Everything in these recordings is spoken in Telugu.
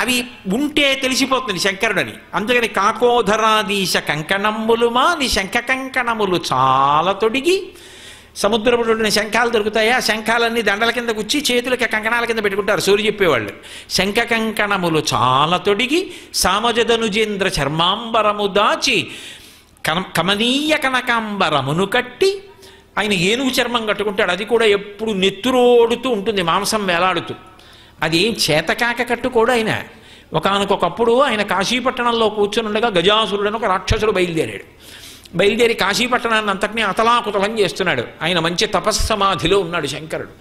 అవి ఉంటే తెలిసిపోతుంది శంకరుడని అందుకని కాకోధరాదీశ కంకణములు నీ శంఖ కంకణములు చాలా తొడిగి సముద్రపుడున్న శంఖాలు దొరుకుతాయా శంఖాలన్నీ దండల కింద కూర్చి చేతులకి కంకణాల కింద పెట్టుకుంటారు సూర్య చెప్పేవాళ్ళు శంఖ కంకణములు చాలా తొడిగి సామజదనుజేంద్ర చర్మాంబరము దాచి కమనీయ కనకాంబరమును కట్టి ఆయన ఏనుగు చర్మం కట్టుకుంటాడు అది కూడా ఎప్పుడు నెత్తురోడుతూ ఉంటుంది మాంసం వేలాడుతూ అది చేతకాక కట్టుకోడు ఆయన ఒకనకొకప్పుడు ఆయన కాశీపట్టణంలో కూర్చునుండగా గజాసురుడని ఒక రాక్షసుడు బయలుదేరాడు బయలుదేరి కాశీపట్టణాన్ని అంతటినీ అతలాకుతలం చేస్తున్నాడు ఆయన మంచి తపస్సమాధిలో ఉన్నాడు శంకరుడు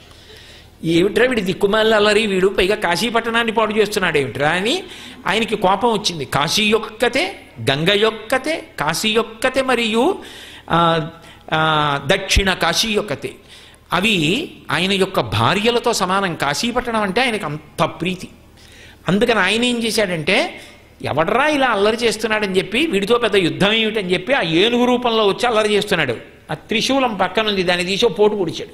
ఏమిట్రా వీడి దిక్కుమల్లరి వీడు పైగా కాశీపట్టణాన్ని పాడు చేస్తున్నాడు ఏమిట్రా అని ఆయనకి కోపం వచ్చింది కాశీ యొక్కతే గంగ యొక్కతే కాశీ యొక్కతే మరియు దక్షిణ కాశీ యొక్కతే అవి ఆయన యొక్క భార్యలతో సమానం కాశీపట్టణం అంటే ఆయనకు అంత ప్రీతి అందుకని ఆయన ఏం చేశాడంటే ఎవడరా ఇలా అల్లరి చేస్తున్నాడని చెప్పి వీడితో పెద్ద యుద్ధం ఏమిటని చెప్పి ఆ ఏనుగు రూపంలో వచ్చి అల్లరి చేస్తున్నాడు ఆ త్రిశూలం ఉంది దాన్ని తీసి పోటు పొడిచాడు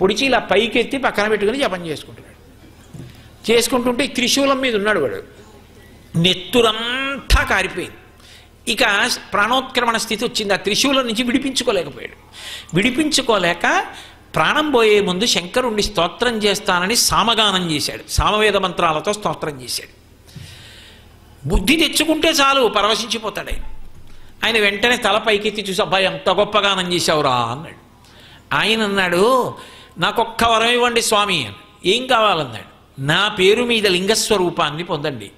పొడిచి ఇలా పైకెత్తి పక్కన పెట్టుకుని జపం చేసుకుంటున్నాడు చేసుకుంటుంటే త్రిశూలం మీద ఉన్నాడు వాడు నెత్తురంతా కారిపోయింది ఇక ప్రాణోత్క్రమణ స్థితి వచ్చింది ఆ త్రిశూలం నుంచి విడిపించుకోలేకపోయాడు విడిపించుకోలేక ప్రాణం పోయే ముందు శంకరుణ్ణి స్తోత్రం చేస్తానని సామగానం చేశాడు సామవేద మంత్రాలతో స్తోత్రం చేశాడు బుద్ధి తెచ్చుకుంటే చాలు పరవశించిపోతాడు ఆయన ఆయన వెంటనే తల పైకెత్తి చూసి అబ్బాయి ఎంత గొప్పగానం చేశావురా అన్నాడు ఆయన అన్నాడు నాకు ఒక్క వరం ఇవ్వండి స్వామి అని ఏం కావాలన్నాడు నా పేరు మీద లింగస్వరూపాన్ని పొందండి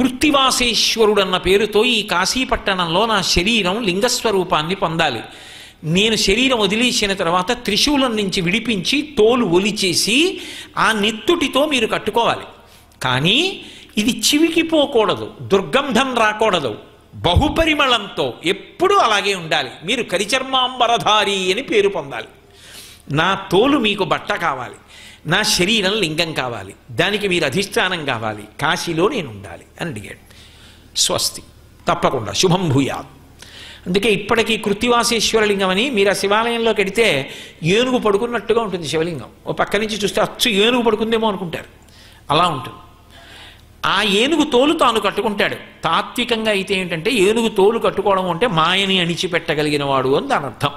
కృత్తివాసేశ్వరుడు అన్న పేరుతో ఈ కాశీపట్టణంలో నా శరీరం లింగస్వరూపాన్ని పొందాలి నేను శరీరం వదిలేసిన తర్వాత త్రిశూలం నుంచి విడిపించి తోలు ఒలిచేసి ఆ నెత్తుటితో మీరు కట్టుకోవాలి కానీ ఇది చివికిపోకూడదు దుర్గంధం రాకూడదు బహుపరిమళంతో ఎప్పుడూ అలాగే ఉండాలి మీరు కరిచర్మాంబరధారి అని పేరు పొందాలి నా తోలు మీకు బట్ట కావాలి నా శరీరం లింగం కావాలి దానికి మీరు అధిష్టానం కావాలి కాశీలో నేను ఉండాలి అని అడిగాడు స్వస్తి తప్పకుండా శుభం భూయాత్ అందుకే ఇప్పటికీ కృత్తివాసేశ్వరలింగం అని మీరు ఆ శివాలయంలోకి వెడితే ఏనుగు పడుకున్నట్టుగా ఉంటుంది శివలింగం ఓ పక్క నుంచి చూస్తే అచ్చు ఏనుగు పడుకుందేమో అనుకుంటారు అలా ఉంటుంది ఆ ఏనుగు తోలు తాను కట్టుకుంటాడు తాత్వికంగా అయితే ఏంటంటే ఏనుగు తోలు కట్టుకోవడం అంటే మాయని అణిచిపెట్టగలిగిన వాడు అని దాని అర్థం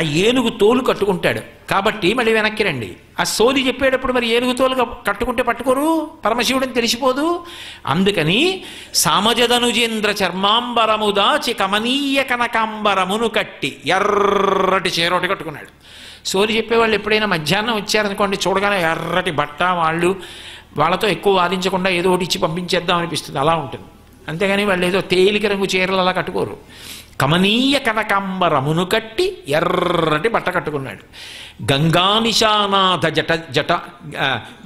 ఆ ఏనుగు తోలు కట్టుకుంటాడు కాబట్టి మళ్ళీ వెనక్కి రండి ఆ సోది చెప్పేటప్పుడు మరి ఏనుగు తోలు కట్టుకుంటే పట్టుకోరు పరమశివుడిని తెలిసిపోదు అందుకని సామజదనుజేంద్ర చర్మాంబరము దాచి కమనీయ కనకాంబరమును కట్టి ఎర్రటి చేరోటి కట్టుకున్నాడు సోది చెప్పేవాళ్ళు ఎప్పుడైనా మధ్యాహ్నం వచ్చారనుకోండి చూడగానే ఎర్రటి బట్ట వాళ్ళు వాళ్ళతో ఎక్కువ వాదించకుండా ఏదో ఒకటి ఇచ్చి పంపించేద్దాం అనిపిస్తుంది అలా ఉంటుంది అంతేగాని వాళ్ళు ఏదో తేలిక రంగు చీరలు అలా కట్టుకోరు కమనీయ కనకాంబరమును కట్టి ఎర్రటి బట్ట కట్టుకున్నాడు గంగానిశానాథ జట జట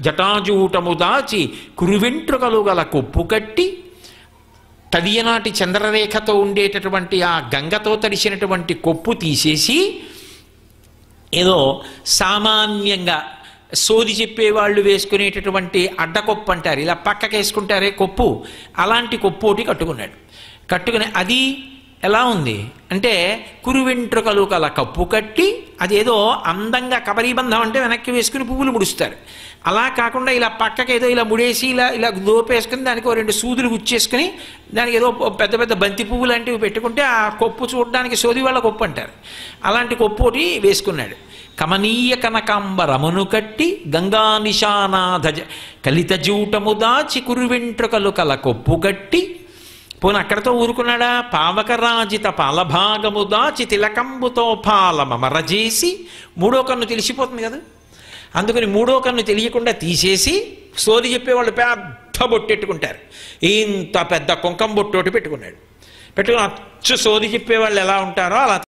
జటాజూటము దాచి కురువెంట్రుకలు గల కొప్పు కట్టి తదియనాటి చంద్రరేఖతో ఉండేటటువంటి ఆ గంగతో తడిసినటువంటి కొప్పు తీసేసి ఏదో సామాన్యంగా సోది చెప్పేవాళ్ళు వేసుకునేటటువంటి అడ్డకొప్పు అంటారు ఇలా పక్కకేసుకుంటారే కొప్పు అలాంటి కొప్పు ఒకటి కట్టుకున్నాడు కట్టుకుని అది ఎలా ఉంది అంటే కురు వెంట్రుకలు కల కప్పు కట్టి అదేదో అందంగా కబరీబంధం అంటే వెనక్కి వేసుకుని పువ్వులు ముడుస్తారు అలా కాకుండా ఇలా పక్కకి ఏదో ఇలా ముడేసి ఇలా ఇలా దోపేసుకుని దానికి రెండు సూదులు గుచ్చేసుకుని దానికి ఏదో పెద్ద పెద్ద బంతి పువ్వు లాంటివి పెట్టుకుంటే ఆ కొప్పు చూడడానికి సోది వాళ్ళ కొప్పు అంటారు అలాంటి కొప్పు ఒకటి వేసుకున్నాడు కమనీయ కనకాంబరమును కట్టి గంగా నిశానాధజ జూటము దాచి కురు వెంట్రుకలు కల కొప్పు కట్టి పోను అక్కడతో ఊరుకున్నాడా పావకరాజిత పాలభాగము దాచి తిలకంబుతో పాల పాలమమరజేసి మూడో కన్ను తెలిసిపోతుంది కదా అందుకని మూడో కన్ను తెలియకుండా తీసేసి సోది చెప్పేవాళ్ళు పెద్ద బొట్టెట్టుకుంటారు ఇంత పెద్ద కుంకం బొట్టోటి పెట్టుకున్నాడు పెట్టుకుని అచ్చు సోది చెప్పేవాళ్ళు ఎలా ఉంటారో అలా